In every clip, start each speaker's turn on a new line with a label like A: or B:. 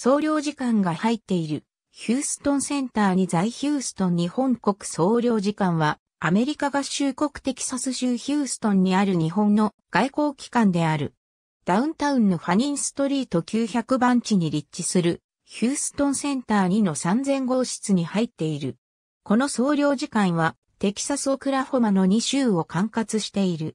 A: 総領事館が入っているヒューストンセンターに在
B: ヒューストン日本国総領事館はアメリカ合衆国テキサス州ヒューストンにある日本の外交機関である。ダウンタウンのハニンストリート900番地に立地するヒューストンセンター2の3000号室に入っている。この総領事館はテキサス・オクラホマの2州を管轄している。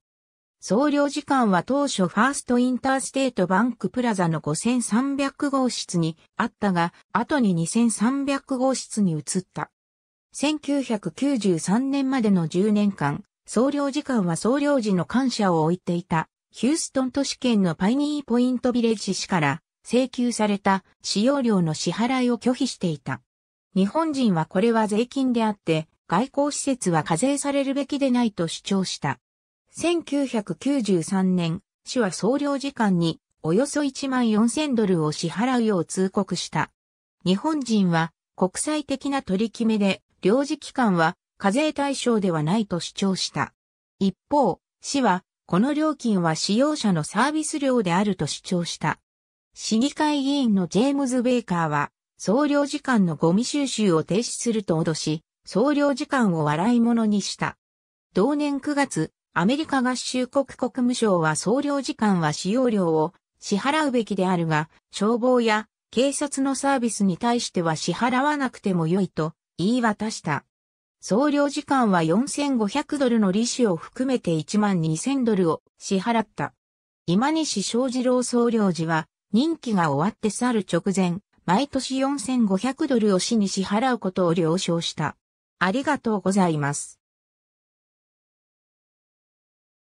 B: 総領時間は当初ファーストインターステートバンクプラザの5300号室にあったが、後に2300号室に移った。1993年までの10年間、総領時間は総領時の感謝を置いていた、ヒューストン都市圏のパイニーポイントビレッジ市から請求された使用料の支払いを拒否していた。日本人はこれは税金であって、外交施設は課税されるべきでないと主張した。1993年、市は総領時間におよそ1万4000ドルを支払うよう通告した。日本人は国際的な取り決めで、領事機関は課税対象ではないと主張した。一方、市はこの料金は使用者のサービス料であると主張した。市議会議員のジェームズ・ベイカーは、総領時間のゴミ収集を停止すると脅し、総領時間を笑い物にした。同年9月、アメリカ合衆国国務省は総領時間は使用料を支払うべきであるが、消防や警察のサービスに対しては支払わなくても良いと言い渡した。総領時間は4500ドルの利子を含めて1万2000ドルを支払った。今西昌次郎総領事は任期が終わって去る直前、毎年4500ドルを市に支払うことを了承
A: した。ありがとうございます。